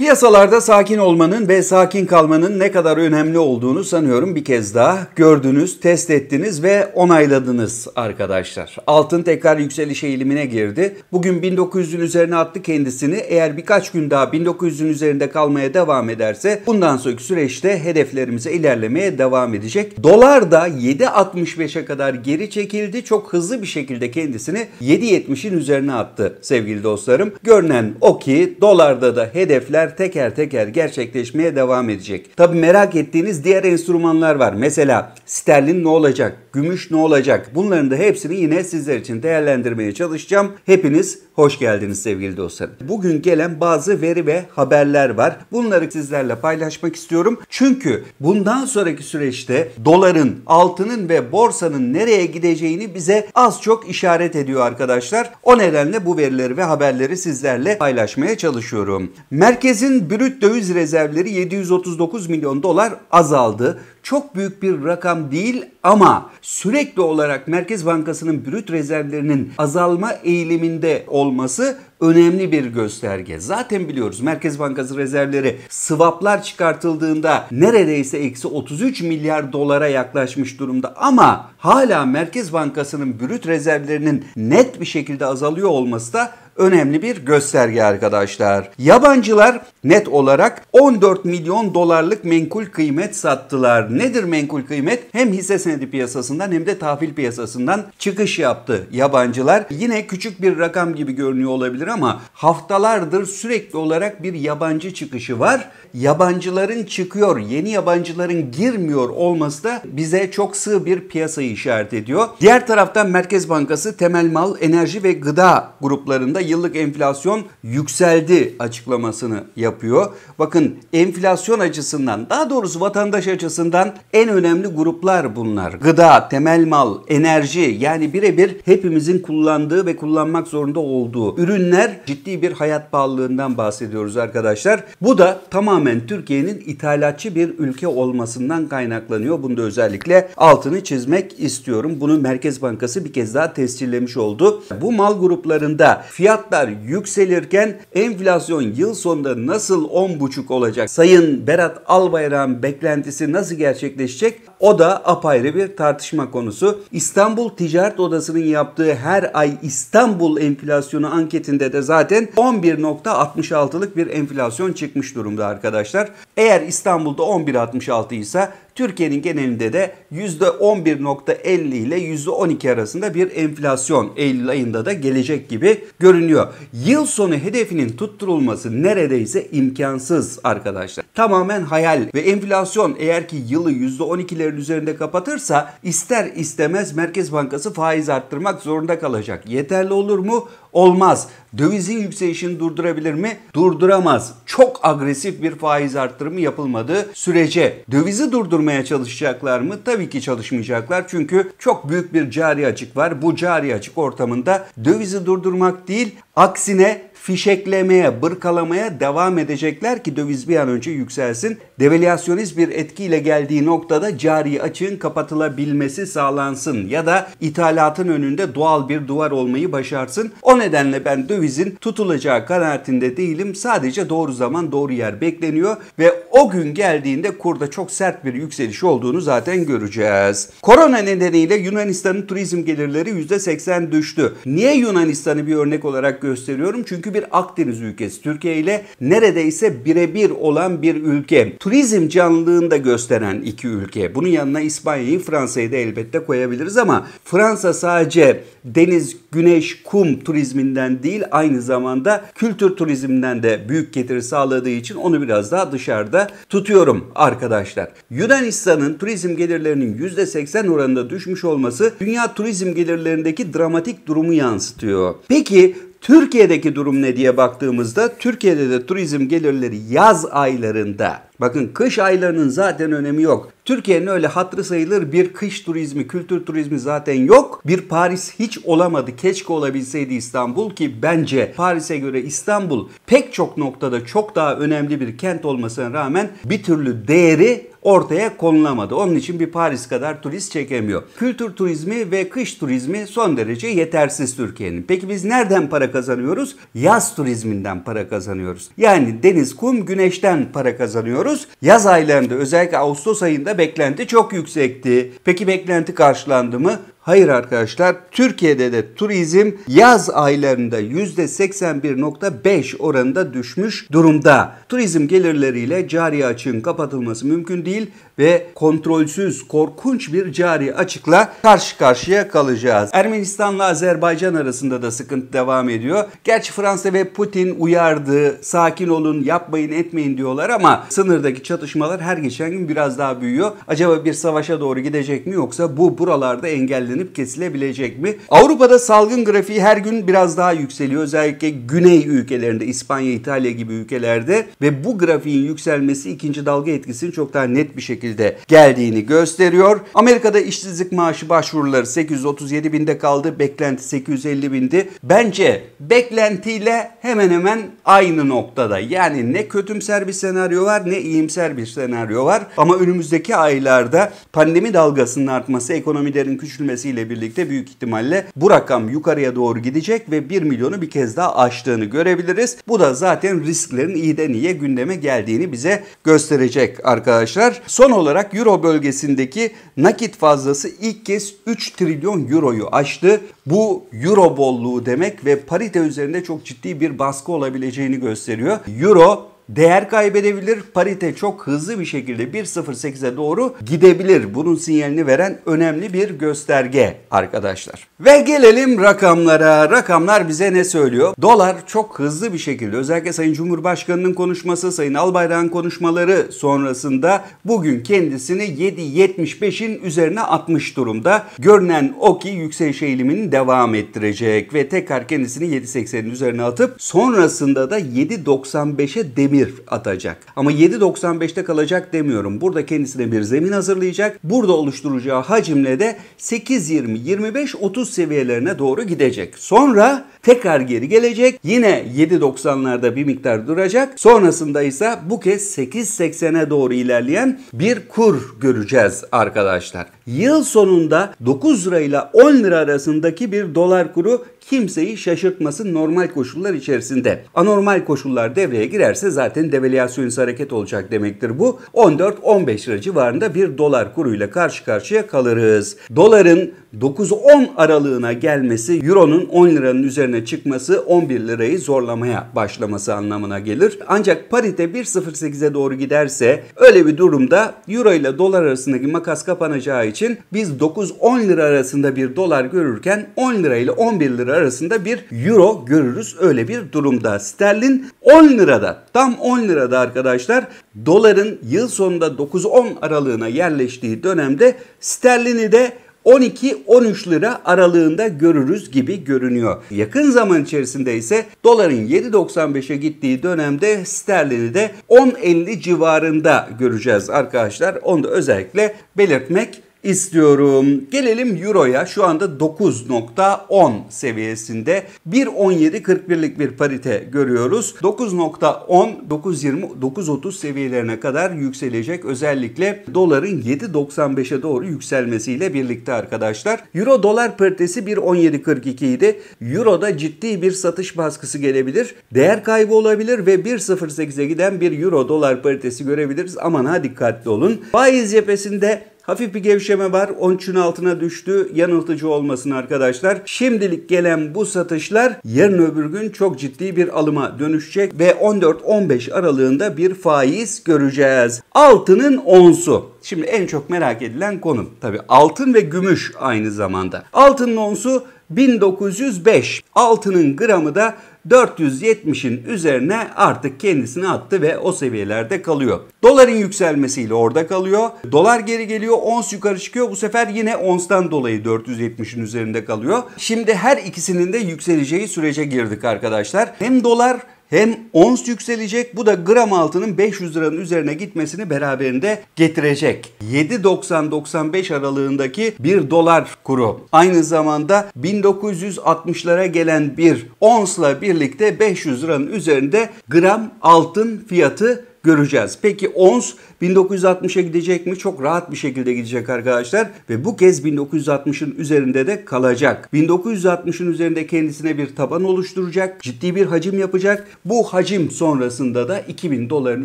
Piyasalarda sakin olmanın ve sakin kalmanın ne kadar önemli olduğunu sanıyorum bir kez daha gördünüz, test ettiniz ve onayladınız arkadaşlar. Altın tekrar yükseliş eğilimine girdi. Bugün 1900'ün üzerine attı kendisini. Eğer birkaç gün daha 1900'ün üzerinde kalmaya devam ederse bundan sonraki süreçte hedeflerimize ilerlemeye devam edecek. Dolar da 7.65'e kadar geri çekildi. Çok hızlı bir şekilde kendisini 7.70'in üzerine attı sevgili dostlarım. Görünen o ki dolarda da hedefler projeler teker teker gerçekleşmeye devam edecek. Tabi merak ettiğiniz diğer enstrümanlar var. Mesela sterlin ne olacak? Gümüş ne olacak? Bunların da hepsini yine sizler için değerlendirmeye çalışacağım. Hepiniz hoş geldiniz sevgili dostlarım. Bugün gelen bazı veri ve haberler var. Bunları sizlerle paylaşmak istiyorum. Çünkü bundan sonraki süreçte doların, altının ve borsanın nereye gideceğini bize az çok işaret ediyor arkadaşlar. O nedenle bu verileri ve haberleri sizlerle paylaşmaya çalışıyorum. Merkez Herkesin brüt döviz rezervleri 739 milyon dolar azaldı. Çok büyük bir rakam değil ama sürekli olarak Merkez Bankası'nın brüt rezervlerinin azalma eğiliminde olması önemli bir gösterge. Zaten biliyoruz Merkez Bankası rezervleri swaplar çıkartıldığında neredeyse eksi 33 milyar dolara yaklaşmış durumda ama hala Merkez Bankası'nın brüt rezervlerinin net bir şekilde azalıyor olması da önemli bir gösterge arkadaşlar. Yabancılar net olarak 14 milyon dolarlık menkul kıymet sattılar. Nedir menkul kıymet? Hem hisse senedi piyasasından hem de tahvil piyasasından çıkış yaptı yabancılar. Yine küçük bir rakam gibi görünüyor olabilir ama haftalardır sürekli olarak bir yabancı çıkışı var. Yabancıların çıkıyor, yeni yabancıların girmiyor olması da bize çok sığ bir piyasayı işaret ediyor. Diğer taraftan Merkez Bankası temel mal, enerji ve gıda gruplarında yıllık enflasyon yükseldi açıklamasını yapıyor. Bakın enflasyon açısından daha doğrusu vatandaş açısından en önemli gruplar bunlar. Gıda, temel mal, enerji yani birebir hepimizin kullandığı ve kullanmak zorunda olduğu ürünler ciddi bir hayat pahalılığından bahsediyoruz arkadaşlar. Bu da tamamen Türkiye'nin ithalatçı bir ülke olmasından kaynaklanıyor. Bunu da özellikle altını çizmek istiyorum. Bunu Merkez Bankası bir kez daha tescillemiş oldu. Bu mal gruplarında fiyat fiyatlar yükselirken enflasyon yıl sonunda nasıl 10,5 olacak? Sayın Berat Albayrak'ın beklentisi nasıl gerçekleşecek? O da apayrı bir tartışma konusu. İstanbul Ticaret Odası'nın yaptığı her ay İstanbul enflasyonu anketinde de zaten 11.66'lık bir enflasyon çıkmış durumda arkadaşlar. Eğer İstanbul'da 11.66 ise Türkiye'nin genelinde de %11.50 ile %12 arasında bir enflasyon Eylül ayında da gelecek gibi görünüyor. Yıl sonu hedefinin tutturulması neredeyse imkansız arkadaşlar. Tamamen hayal ve enflasyon eğer ki yılı %12'lerin üzerinde kapatırsa ister istemez Merkez Bankası faiz arttırmak zorunda kalacak. Yeterli olur mu? olmaz. Dövizin yükselişini durdurabilir mi? Durduramaz. Çok agresif bir faiz arttırımı yapılmadığı sürece dövizi durdurmaya çalışacaklar mı? Tabii ki çalışmayacaklar. Çünkü çok büyük bir cari açık var. Bu cari açık ortamında dövizi durdurmak değil Aksine fişeklemeye, bırkalamaya devam edecekler ki döviz bir an önce yükselsin. Devalüasyonist bir etkiyle geldiği noktada cari açığın kapatılabilmesi sağlansın ya da ithalatın önünde doğal bir duvar olmayı başarsın. O nedenle ben dövizin tutulacağı kanaatinde değilim. Sadece doğru zaman doğru yer bekleniyor ve o gün geldiğinde kurda çok sert bir yükseliş olduğunu zaten göreceğiz. Korona nedeniyle Yunanistan'ın turizm gelirleri %80 düştü. Niye Yunanistan'ı bir örnek olarak gösteriyorum. Çünkü bir Akdeniz ülkesi. Türkiye ile neredeyse birebir olan bir ülke. Turizm canlılığını gösteren iki ülke. Bunun yanına İspanya'yı, Fransa'yı da elbette koyabiliriz ama Fransa sadece deniz, güneş, kum turizminden değil aynı zamanda kültür turizminden de büyük getiri sağladığı için onu biraz daha dışarıda tutuyorum arkadaşlar. Yunanistan'ın turizm gelirlerinin %80 oranında düşmüş olması dünya turizm gelirlerindeki dramatik durumu yansıtıyor. Peki Türkiye'deki durum ne diye baktığımızda Türkiye'de de turizm gelirleri yaz aylarında bakın kış aylarının zaten önemi yok. Türkiye'nin öyle hatırı sayılır bir kış turizmi, kültür turizmi zaten yok. Bir Paris hiç olamadı. Keşke olabilseydi İstanbul ki bence Paris'e göre İstanbul pek çok noktada çok daha önemli bir kent olmasına rağmen bir türlü değeri ortaya konulamadı. Onun için bir Paris kadar turist çekemiyor. Kültür turizmi ve kış turizmi son derece yetersiz Türkiye'nin. Peki biz nereden para kazanıyoruz? Yaz turizminden para kazanıyoruz. Yani deniz, kum, güneşten para kazanıyoruz. Yaz aylarında özellikle Ağustos ayında beklenti çok yüksekti. Peki beklenti karşılandı mı? Hayır arkadaşlar Türkiye'de de turizm yaz aylarında %81.5 oranında düşmüş durumda. Turizm gelirleriyle cari açığın kapatılması mümkün değil ve kontrolsüz korkunç bir cari açıkla karşı karşıya kalacağız. Ermenistan'la Azerbaycan arasında da sıkıntı devam ediyor. Gerçi Fransa ve Putin uyardı, sakin olun, yapmayın, etmeyin diyorlar ama sınırdaki çatışmalar her geçen gün biraz daha büyüyor. Acaba bir savaşa doğru gidecek mi yoksa bu buralarda engellenir önlenip kesilebilecek mi? Avrupa'da salgın grafiği her gün biraz daha yükseliyor. Özellikle güney ülkelerinde, İspanya, İtalya gibi ülkelerde ve bu grafiğin yükselmesi ikinci dalga etkisinin çok daha net bir şekilde geldiğini gösteriyor. Amerika'da işsizlik maaşı başvuruları 837 binde kaldı. Beklenti 850 bindi. Bence beklentiyle hemen hemen aynı noktada. Yani ne kötümser bir senaryo var ne iyimser bir senaryo var. Ama önümüzdeki aylarda pandemi dalgasının artması, ekonomilerin küçülmesi ile birlikte büyük ihtimalle bu rakam yukarıya doğru gidecek ve 1 milyonu bir kez daha aştığını görebiliriz. Bu da zaten risklerin iyiden iyiye gündeme geldiğini bize gösterecek arkadaşlar. Son olarak Euro bölgesindeki nakit fazlası ilk kez 3 trilyon euroyu aştı. Bu Euro bolluğu demek ve parite üzerinde çok ciddi bir baskı olabileceğini gösteriyor. Euro değer kaybedebilir. Parite çok hızlı bir şekilde 1.08'e doğru gidebilir. Bunun sinyalini veren önemli bir gösterge arkadaşlar. Ve gelelim rakamlara. Rakamlar bize ne söylüyor? Dolar çok hızlı bir şekilde özellikle Sayın Cumhurbaşkanı'nın konuşması, Sayın Albayrak'ın konuşmaları sonrasında bugün kendisini 7.75'in üzerine atmış durumda. Görünen o ki yükseliş eğilimini devam ettirecek ve tekrar kendisini 7.80'in üzerine atıp sonrasında da 7.95'e demir bir atacak. Ama 7.95'te kalacak demiyorum. Burada kendisine bir zemin hazırlayacak. Burada oluşturacağı hacimle de 8.20, 25, 30 seviyelerine doğru gidecek. Sonra tekrar geri gelecek. Yine 7.90'larda bir miktar duracak. Sonrasında ise bu kez 8.80'e doğru ilerleyen bir kur göreceğiz arkadaşlar. Yıl sonunda 9 lira ile 10 lira arasındaki bir dolar kuru kimseyi şaşırtması normal koşullar içerisinde. Anormal koşullar devreye girerse zaten devalüasyonist hareket olacak demektir bu. 14-15 lira civarında bir dolar kuruyla karşı karşıya kalırız. Doların 9-10 aralığına gelmesi, euronun 10 liranın üzerine çıkması 11 lirayı zorlamaya başlaması anlamına gelir. Ancak parite 1.08'e doğru giderse öyle bir durumda euro ile dolar arasındaki makas kapanacağı için biz 9-10 lira arasında bir dolar görürken 10 lira ile 11 lira arasında bir euro görürüz öyle bir durumda. Sterlin 10 lirada tam 10 lirada arkadaşlar doların yıl sonunda 9-10 aralığına yerleştiği dönemde sterlini de 12-13 lira aralığında görürüz gibi görünüyor. Yakın zaman içerisinde ise doların 7.95'e gittiği dönemde sterlini de 10.50 civarında göreceğiz arkadaşlar. Onu da özellikle belirtmek istiyorum. Gelelim Euro'ya. Şu anda 9.10 seviyesinde 1.17.41'lik bir parite görüyoruz. 9.10, 9.20, 9.30 seviyelerine kadar yükselecek. Özellikle doların 7.95'e doğru yükselmesiyle birlikte arkadaşlar. Euro dolar paritesi 1.17.42 idi. Euro'da ciddi bir satış baskısı gelebilir. Değer kaybı olabilir ve 1.08'e giden bir euro dolar paritesi görebiliriz. Aman ha dikkatli olun. Faiz yepesinde. Hafif bir gevşeme var. 13'ün altına düştü. Yanıltıcı olmasın arkadaşlar. Şimdilik gelen bu satışlar yarın öbür gün çok ciddi bir alıma dönüşecek ve 14-15 aralığında bir faiz göreceğiz. Altının onsu. Şimdi en çok merak edilen konu tabii altın ve gümüş aynı zamanda. Altının onsu 1905. Altının gramı da 470'in üzerine artık kendisini attı ve o seviyelerde kalıyor. Doların yükselmesiyle orada kalıyor. Dolar geri geliyor. Ons yukarı çıkıyor. Bu sefer yine onstan dolayı 470'in üzerinde kalıyor. Şimdi her ikisinin de yükseleceği sürece girdik arkadaşlar. Hem dolar hem ons yükselecek bu da gram altının 500 liranın üzerine gitmesini beraberinde getirecek. 7.90-95 aralığındaki 1 dolar kuru aynı zamanda 1960'lara gelen bir onsla birlikte 500 liranın üzerinde gram altın fiyatı göreceğiz. Peki ons 1960'a gidecek mi? Çok rahat bir şekilde gidecek arkadaşlar ve bu kez 1960'ın üzerinde de kalacak. 1960'ın üzerinde kendisine bir taban oluşturacak. Ciddi bir hacim yapacak. Bu hacim sonrasında da 2000 doların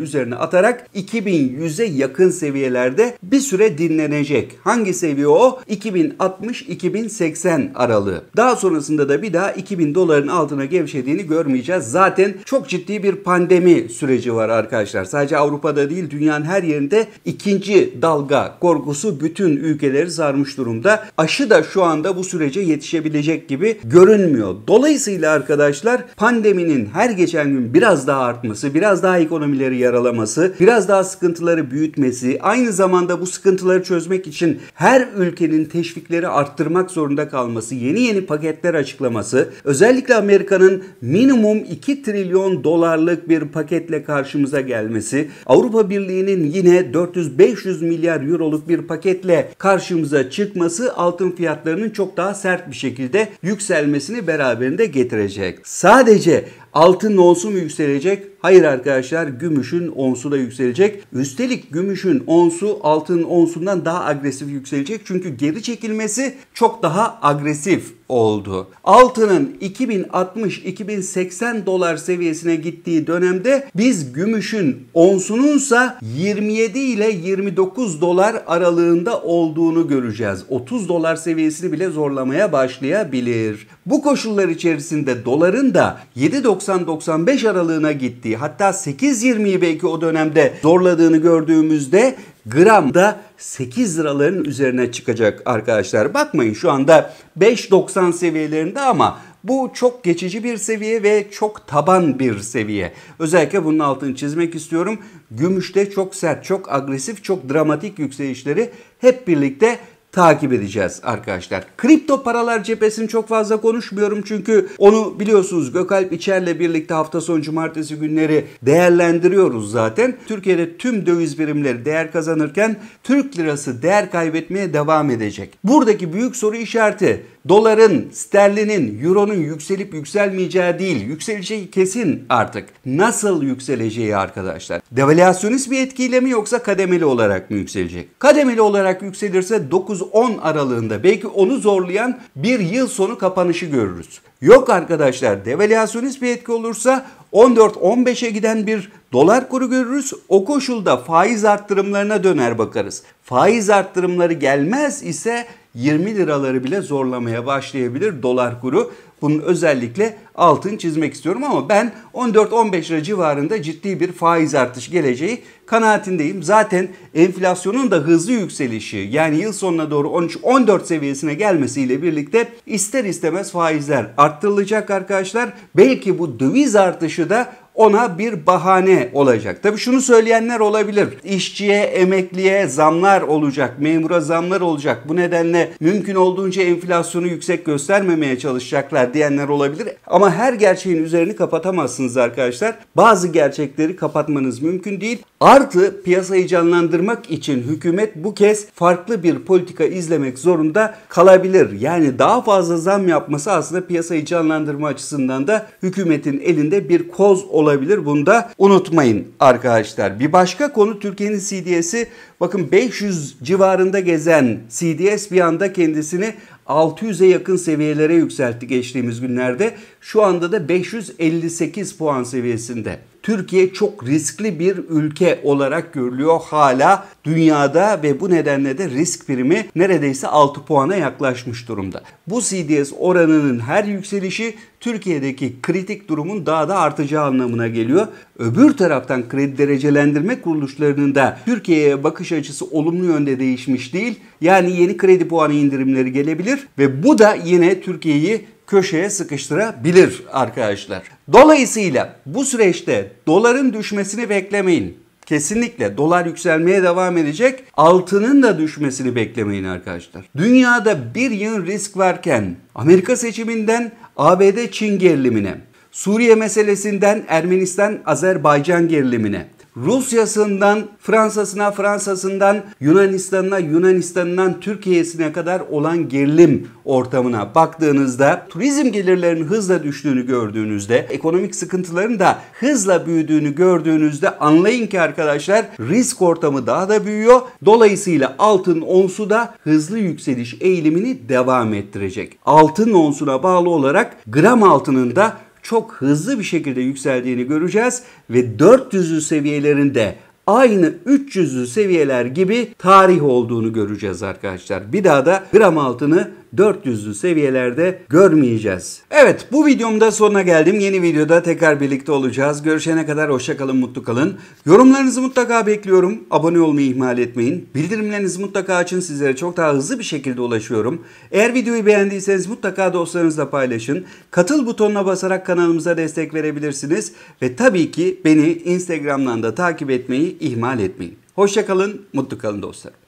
üzerine atarak 2100'e yakın seviyelerde bir süre dinlenecek. Hangi seviye o? 2060-2080 aralığı. Daha sonrasında da bir daha 2000 doların altına gevşediğini görmeyeceğiz. Zaten çok ciddi bir pandemi süreci var arkadaşlar sadece Avrupa'da değil dünyanın her yerinde ikinci dalga korkusu bütün ülkeleri sarmış durumda. Aşı da şu anda bu sürece yetişebilecek gibi görünmüyor. Dolayısıyla arkadaşlar pandeminin her geçen gün biraz daha artması, biraz daha ekonomileri yaralaması, biraz daha sıkıntıları büyütmesi, aynı zamanda bu sıkıntıları çözmek için her ülkenin teşvikleri arttırmak zorunda kalması, yeni yeni paketler açıklaması, özellikle Amerika'nın minimum 2 trilyon dolarlık bir paketle karşımıza gelmesi vermesi, Avrupa Birliği'nin yine 400-500 milyar euroluk bir paketle karşımıza çıkması altın fiyatlarının çok daha sert bir şekilde yükselmesini beraberinde getirecek. Sadece Altın onsu mu yükselecek? Hayır arkadaşlar gümüşün onsu da yükselecek. Üstelik gümüşün onsu altın onsundan daha agresif yükselecek. Çünkü geri çekilmesi çok daha agresif oldu. Altının 2060-2080 dolar seviyesine gittiği dönemde biz gümüşün onsununsa 27 ile 29 dolar aralığında olduğunu göreceğiz. 30 dolar seviyesini bile zorlamaya başlayabilir. Bu koşullar içerisinde doların da 7.90 90-95 aralığına gittiği hatta 8.20'yi belki o dönemde zorladığını gördüğümüzde gramda 8 liraların üzerine çıkacak arkadaşlar. Bakmayın şu anda 5.90 seviyelerinde ama bu çok geçici bir seviye ve çok taban bir seviye. Özellikle bunun altını çizmek istiyorum. Gümüşte çok sert, çok agresif, çok dramatik yükselişleri hep birlikte takip edeceğiz arkadaşlar. Kripto paralar cephesini çok fazla konuşmuyorum çünkü onu biliyorsunuz Gökalp İçer'le birlikte hafta sonu cumartesi günleri değerlendiriyoruz zaten. Türkiye'de tüm döviz birimleri değer kazanırken Türk lirası değer kaybetmeye devam edecek. Buradaki büyük soru işareti Doların, sterlinin, euronun yükselip yükselmeyeceği değil, yükseleceği kesin artık. Nasıl yükseleceği arkadaşlar? Devalüasyonist bir etkiyle mi yoksa kademeli olarak mı yükselecek? Kademeli olarak yükselirse 9-10 aralığında belki onu zorlayan bir yıl sonu kapanışı görürüz. Yok arkadaşlar devalüasyonist bir etki olursa 14-15'e giden bir dolar kuru görürüz. O koşulda faiz arttırımlarına döner bakarız. Faiz arttırımları gelmez ise 20 liraları bile zorlamaya başlayabilir dolar kuru. Bunun özellikle altın çizmek istiyorum ama ben 14-15 lira civarında ciddi bir faiz artış geleceği kanaatindeyim. Zaten enflasyonun da hızlı yükselişi yani yıl sonuna doğru 13-14 seviyesine gelmesiyle birlikte ister istemez faizler arttırılacak arkadaşlar. Belki bu döviz artışı da ona bir bahane olacak. Tabii şunu söyleyenler olabilir. İşçiye, emekliye zamlar olacak, memura zamlar olacak. Bu nedenle mümkün olduğunca enflasyonu yüksek göstermemeye çalışacaklar diyenler olabilir. Ama her gerçeğin üzerini kapatamazsınız arkadaşlar. Bazı gerçekleri kapatmanız mümkün değil. Artı piyasayı canlandırmak için hükümet bu kez farklı bir politika izlemek zorunda kalabilir. Yani daha fazla zam yapması aslında piyasayı canlandırma açısından da hükümetin elinde bir koz olabilir. Bunu da unutmayın arkadaşlar. Bir başka konu Türkiye'nin CDS'i bakın 500 civarında gezen CDS bir anda kendisini 600'e yakın seviyelere yükseltti geçtiğimiz günlerde. Şu anda da 558 puan seviyesinde. Türkiye çok riskli bir ülke olarak görülüyor hala dünyada ve bu nedenle de risk primi neredeyse 6 puana yaklaşmış durumda. Bu CDS oranının her yükselişi Türkiye'deki kritik durumun daha da artacağı anlamına geliyor. Öbür taraftan kredi derecelendirme kuruluşlarının da Türkiye'ye bakış açısı olumlu yönde değişmiş değil. Yani yeni kredi puanı indirimleri gelebilir ve bu da yine Türkiye'yi köşeye sıkıştırabilir arkadaşlar. Dolayısıyla bu süreçte doların düşmesini beklemeyin. Kesinlikle dolar yükselmeye devam edecek. Altının da düşmesini beklemeyin arkadaşlar. Dünyada bir yıl risk varken Amerika seçiminden ABD Çin gerilimine, Suriye meselesinden Ermenistan Azerbaycan gerilimine, Rusya'sından Fransa'sına, Fransa'sından Yunanistan'ına, Yunanistan'dan Türkiye'sine kadar olan gerilim ortamına baktığınızda turizm gelirlerinin hızla düştüğünü gördüğünüzde, ekonomik sıkıntıların da hızla büyüdüğünü gördüğünüzde anlayın ki arkadaşlar risk ortamı daha da büyüyor. Dolayısıyla altın onsu da hızlı yükseliş eğilimini devam ettirecek. Altın onsuna bağlı olarak gram altının da çok hızlı bir şekilde yükseldiğini göreceğiz ve 400'lü seviyelerinde aynı 300'lü seviyeler gibi tarih olduğunu göreceğiz arkadaşlar. Bir daha da gram altını 400'lü seviyelerde görmeyeceğiz. Evet bu videomda sonuna geldim. Yeni videoda tekrar birlikte olacağız. Görüşene kadar hoşçakalın, mutlu kalın. Yorumlarınızı mutlaka bekliyorum. Abone olmayı ihmal etmeyin. Bildirimlerinizi mutlaka açın. Sizlere çok daha hızlı bir şekilde ulaşıyorum. Eğer videoyu beğendiyseniz mutlaka dostlarınızla paylaşın. Katıl butonuna basarak kanalımıza destek verebilirsiniz. Ve tabii ki beni Instagram'dan da takip etmeyi ihmal etmeyin. Hoşçakalın, mutlu kalın dostlarım.